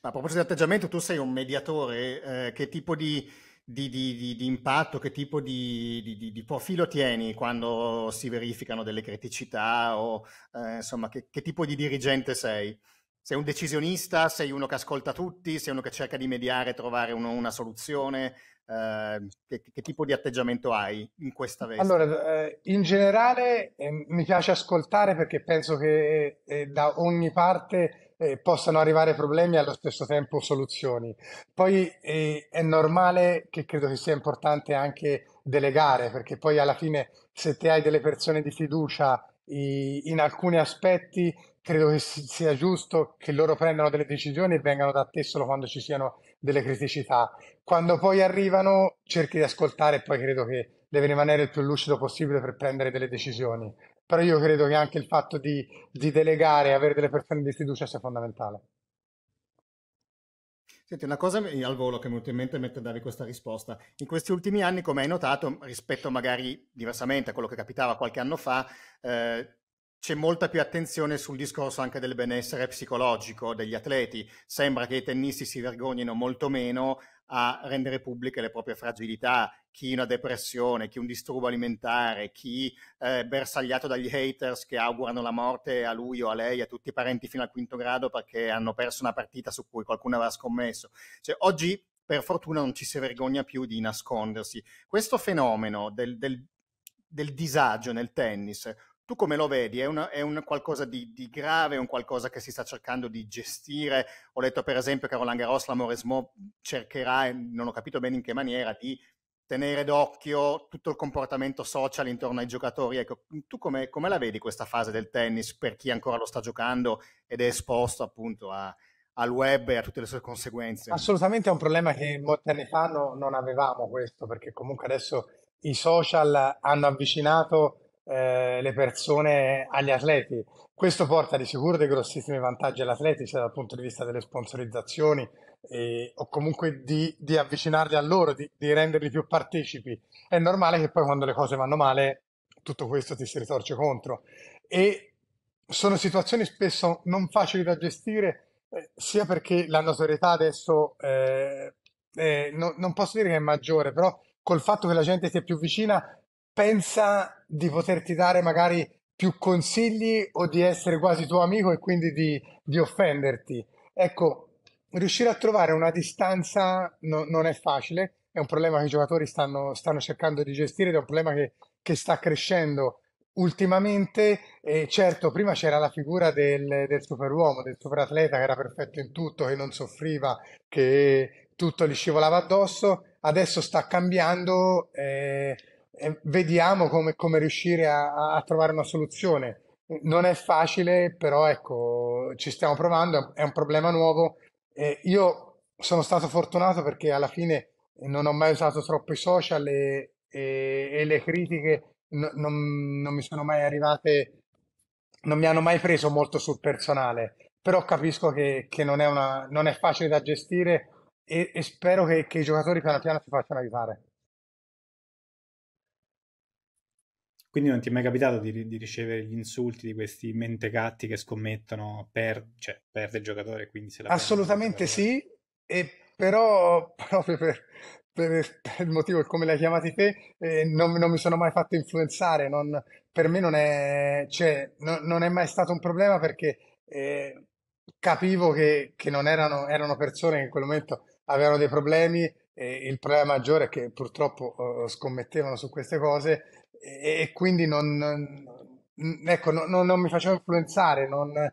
Ma a proposito di atteggiamento, tu sei un mediatore, eh, che tipo di, di, di, di, impatto, che tipo di, profilo tieni quando si verificano delle criticità o eh, insomma che, che tipo di dirigente sei? Sei un decisionista, sei uno che ascolta tutti, sei uno che cerca di mediare, e trovare uno, una soluzione, Uh, che, che, tipo di atteggiamento hai in questa veste? Allora, eh, in generale eh, mi piace ascoltare perché penso che eh, da ogni parte eh, possano arrivare problemi e allo stesso tempo soluzioni. Poi eh, è normale che credo che sia importante anche delegare, perché poi alla fine se te hai delle persone di fiducia i, in alcuni aspetti credo che sia giusto che loro prendano delle decisioni e vengano da te solo quando ci siano delle criticità. Quando poi arrivano cerchi di ascoltare e poi credo che devi rimanere il più lucido possibile per prendere delle decisioni però io credo che anche il fatto di, di delegare e avere delle persone di fiducia sia fondamentale. Senti, una cosa al volo che mi è venuta in mente mentre davi questa risposta. In questi ultimi anni, come hai notato, rispetto magari diversamente a quello che capitava qualche anno fa, eh, c'è molta più attenzione sul discorso anche del benessere psicologico degli atleti. Sembra che i tennisti si vergognino molto meno a rendere pubbliche le proprie fragilità, chi una depressione, chi un disturbo alimentare, chi eh, bersagliato dagli haters che augurano la morte a lui o a lei, a tutti i parenti fino al quinto grado perché hanno perso una partita su cui qualcuno aveva scommesso. Cioè, oggi per fortuna non ci si vergogna più di nascondersi. Questo fenomeno del, del, del disagio nel tennis tu come lo vedi? È, una, è un qualcosa di, di, grave, è un qualcosa che si sta cercando di gestire? Ho letto per esempio che Roland Garros, la Moresmo cercherà, non ho capito bene in che maniera, di tenere d'occhio tutto il comportamento social intorno ai giocatori. Ecco, tu come, come la vedi questa fase del tennis per chi ancora lo sta giocando ed è esposto appunto a, al web e a tutte le sue conseguenze? Assolutamente è un problema che molti anni fa no, non avevamo questo, perché comunque adesso i social hanno avvicinato eh, le persone agli atleti. Questo porta di sicuro dei grossissimi vantaggi agli sia dal punto di vista delle sponsorizzazioni eh, o comunque di, di, avvicinarli a loro, di, di renderli più partecipi. È normale che poi quando le cose vanno male tutto questo ti si ritorce contro. E sono situazioni spesso non facili da gestire, eh, sia perché la notorietà adesso eh, eh, no, non posso dire che è maggiore, però col fatto che la gente sia più vicina pensa di poterti dare magari più consigli o di essere quasi tuo amico e quindi di, di offenderti. Ecco, riuscire a trovare una distanza no, non è facile, è un problema che i giocatori stanno, stanno cercando di gestire è un problema che, che sta crescendo ultimamente. E certo, prima c'era la figura del, del superuomo, del superatleta che era perfetto in tutto, che non soffriva, che tutto gli scivolava addosso, adesso sta cambiando. Eh, vediamo come, come riuscire a, a, trovare una soluzione. Non è facile, però ecco, ci stiamo provando, è un problema nuovo. Eh, io sono stato fortunato perché alla fine non ho mai usato troppo i social e, e, e le critiche no, non, non mi sono mai arrivate, non mi hanno mai preso molto sul personale però capisco che, che non, è una, non, è facile da gestire e, e spero che, che, i giocatori piano piano si facciano aiutare. Quindi non ti è mai capitato di, di ricevere gli insulti di questi mentecatti che scommettono per, cioè, perde il giocatore quindi se la Assolutamente sì, e però (laughs) proprio per, per, per, il motivo come l'hai chiamati te, eh, non, non, mi sono mai fatto influenzare, non, per me non è, cioè, no, non è mai stato un problema perché eh, capivo che, che non erano, erano, persone che in quel momento avevano dei problemi, eh, il problema maggiore è che purtroppo eh, scommettevano su queste cose e, quindi non, ecco, non, non, non, mi facevo influenzare, non, eh,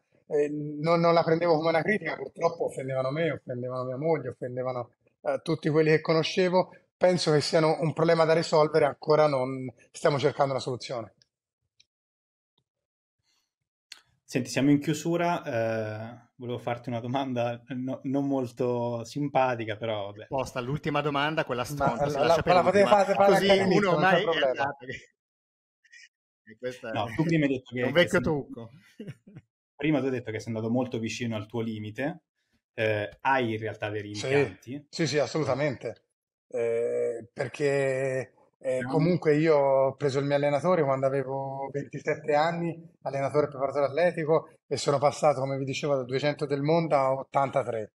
non, la prendevo come una critica, purtroppo offendevano me, offendevano mia moglie, offendevano eh, tutti quelli che conoscevo, penso che siano un problema da risolvere, ancora non stiamo cercando una soluzione. Senti, siamo in chiusura, eh, volevo farti una domanda no, non molto simpatica, però vabbè. Posta l'ultima domanda, quella stonta, la, la, la potete fare così cagnito, uno ormai è andato. Esatto (laughs) questa no, tu prima hai detto che... un vecchio che trucco. Sei... prima tu hai detto che sei andato molto vicino al tuo limite, eh, hai in realtà dei rimpianti? Sì, sì, sì assolutamente, eh, perché eh, comunque io ho preso il mio allenatore quando avevo 27 anni, allenatore preparatore atletico e sono passato, come vi dicevo, da 200 del mondo a 83.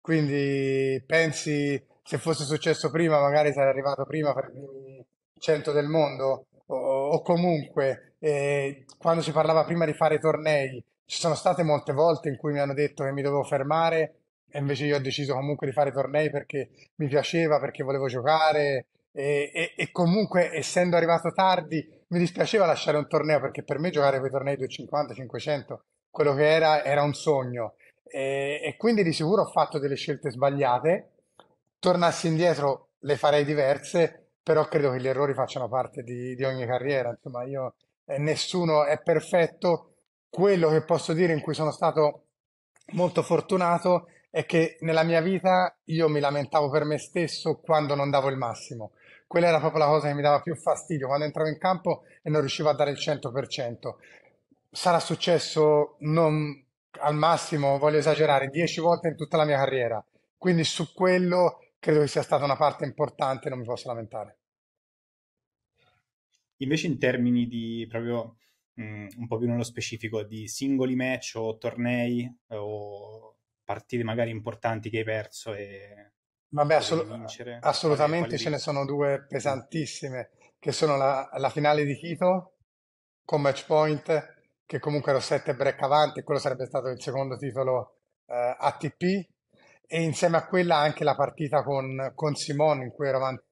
Quindi pensi, se fosse successo prima, magari sarei arrivato prima per i 100 del mondo o, o comunque eh, quando si parlava prima di fare tornei, ci sono state molte volte in cui mi hanno detto che mi dovevo fermare e invece io ho deciso comunque di fare tornei perché mi piaceva, perché volevo giocare e, e, e, comunque essendo arrivato tardi mi dispiaceva lasciare un torneo perché per me giocare quei tornei 250, 500, quello che era era un sogno e, e quindi di sicuro ho fatto delle scelte sbagliate, tornassi indietro le farei diverse, però credo che gli errori facciano parte di, di ogni carriera, insomma io eh, nessuno è perfetto, quello che posso dire in cui sono stato molto fortunato è che nella mia vita io mi lamentavo per me stesso quando non davo il massimo quella era proprio la cosa che mi dava più fastidio quando entravo in campo e non riuscivo a dare il 100%. Sarà successo non, al massimo, voglio esagerare, 10 volte in tutta la mia carriera. Quindi su quello credo che sia stata una parte importante, non mi posso lamentare. Invece in termini di proprio mh, mm, un po' più nello specifico di singoli match o tornei eh, o partite magari importanti che hai perso e Vabbè, assolut- assolutamente ce ne sono due pesantissime, che sono la, la finale di Quito con match point, che comunque ero 7 break avanti, quello sarebbe stato il secondo titolo eh, ATP, e insieme a quella anche la partita con, con Simone, in cui ero avanti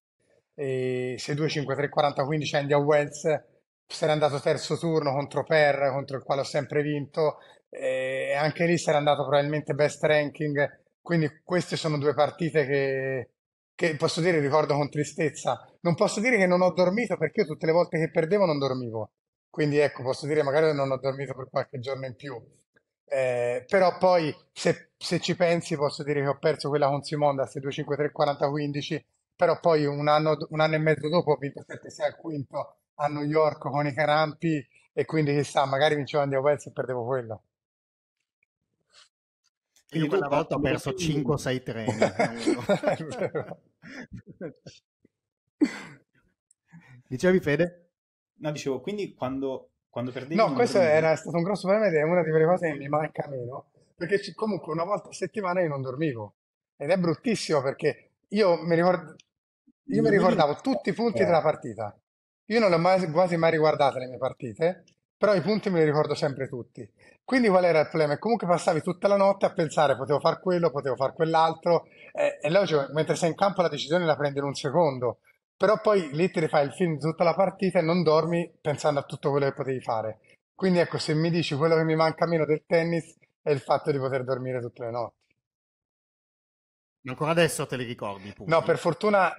6-2-5-3-40-15 Andy Wells, sarei andato terzo turno contro Per, contro il quale ho sempre vinto, e anche lì sarei andato probabilmente best ranking quindi queste sono due partite che, che posso dire ricordo con tristezza. Non posso dire che non ho dormito perché io tutte le volte che perdevo non dormivo. Quindi ecco, posso dire magari non ho dormito per qualche giorno in più. Eh, però poi se, se, ci pensi posso dire che ho perso quella con Simonda 6, 2, 5, 3, 40 15 però poi un anno, un anno e mezzo dopo ho vinto 7-6 al quinto a New York con i Carampi e quindi chissà magari vincevo Andiamo Pels e perdevo quello quindi quella volta ho perso 5 6 treni. (laughs) Dicevi Fede? No, dicevo, quindi quando, quando perdevi... No, questo dormivi. era stato un grosso problema ed è una di quelle cose che mi manca meno, perché c- comunque una volta a settimana io non dormivo. Ed è bruttissimo perché io mi, ricord- io mi ricordavo tutti i punti eh. della partita. Io non le ho mai, quasi mai riguardate le mie partite, però i punti me li ricordo sempre tutti. Quindi qual era il problema? È comunque passavi tutta la notte a pensare potevo far quello, potevo far quell'altro, eh, è logico, mentre sei in campo la decisione la prendi in un secondo, però poi lì ti rifai il film di tutta la partita e non dormi pensando a tutto quello che potevi fare. Quindi ecco, se mi dici quello che mi manca meno del tennis è il fatto di poter dormire tutte le notti. ancora adesso te li ricordi? Punti. No, per fortuna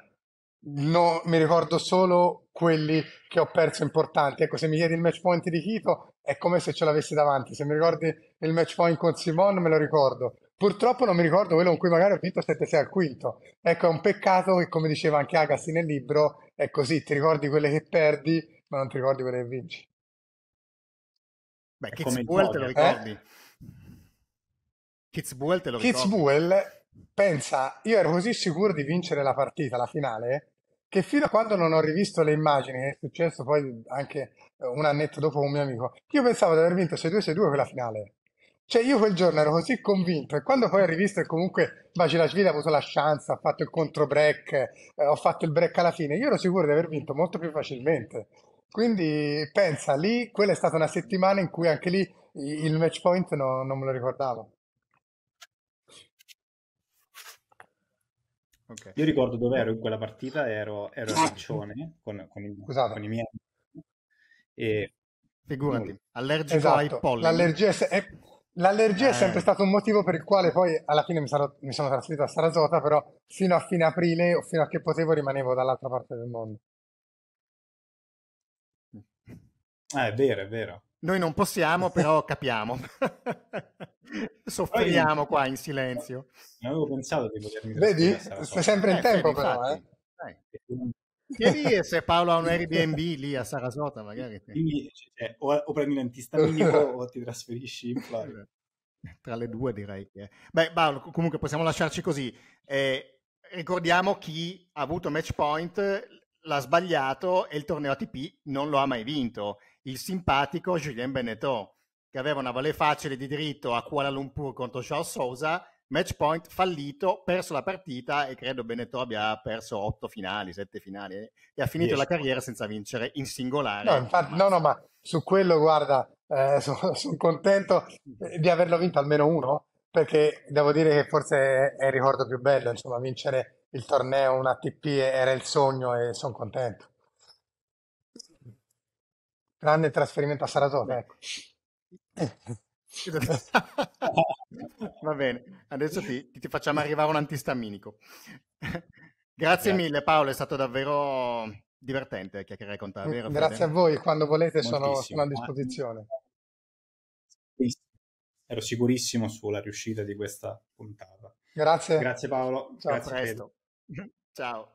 No, mi ricordo solo quelli che ho perso importanti. Ecco, se mi chiedi il match point di Chito è come se ce l'avessi davanti. Se mi ricordi il match point con Simone, me lo ricordo. Purtroppo non mi ricordo quello con cui magari ho vinto 7-6 al quinto. Ecco, è un peccato che, come diceva anche Agassi nel libro, è così, ti ricordi quelle che perdi, ma non ti ricordi quelle che vinci. Beh, Kitzbuel te lo ricordi. Eh? Kitzbuel te lo ricordi. Kitzbuel, pensa, io ero così sicuro di vincere la partita, la finale, che fino a quando non ho rivisto le immagini, è successo poi anche eh, un annetto dopo un mio amico, io pensavo di aver vinto 6-2-6-2 quella finale. Cioè io quel giorno ero così convinto e quando poi ho rivisto e comunque Bacilasvili ha avuto la chance, ha fatto il contro break, eh, ho fatto il break alla fine, io ero sicuro di aver vinto molto più facilmente. Quindi pensa, lì quella è stata una settimana in cui anche lì il match point no, non me lo ricordavo. Okay. Io ricordo dove ero in quella partita, ero, ero a ah, Riccione con, con, il, con i miei e... Figurati, no. allergico esatto. ai polli. L'allergia è, l'allergia eh. è sempre stato un motivo per il quale poi alla fine mi, sarò, mi sono trasferito a Sarasota, però fino a fine aprile o fino a che potevo rimanevo dall'altra parte del mondo. Ah, è vero, è vero. Noi non possiamo, però (laughs) capiamo. (laughs) (laughs) Soffriamo qua in silenzio. Non avevo pensato di potermi... Vedi? Sta sempre in eh, tempo però, eh. Chiedi se Paolo ha un Airbnb lì a Sarasota, magari. Cioè, cioè, o, o, prendi l'antistaminico (laughs) o ti trasferisci in Florida. (laughs) Tra le due direi che... Beh, Paolo, comunque possiamo lasciarci così. Eh, ricordiamo chi ha avuto match point, l'ha sbagliato e il torneo ATP non lo ha mai vinto. Il simpatico Julien Benetton che aveva una valle facile di diritto a Kuala Lumpur contro Charles Sousa, match point fallito, perso la partita e credo Benetton abbia perso otto finali, sette finali e ha finito 10. la carriera senza vincere in singolare. No, infatti, no, no, ma su quello guarda, eh, sono, (laughs) sono contento eh, di averlo vinto almeno uno, perché devo dire che forse è il ricordo più bello, insomma, vincere il torneo, un ATP era il sogno e sono contento. Tranne il trasferimento a Saratoga, ecco. (laughs) Va bene, adesso ti, ti, facciamo arrivare un antistaminico. (laughs) Grazie yeah. mille Paolo, è stato davvero divertente chiacchierare con te. Mm, vero, Grazie Fede? a voi, quando volete sono, sono, a ah. disposizione. Ero sicurissimo sulla riuscita di questa puntata. Grazie. Grazie Paolo. Ciao, Grazie Ciao.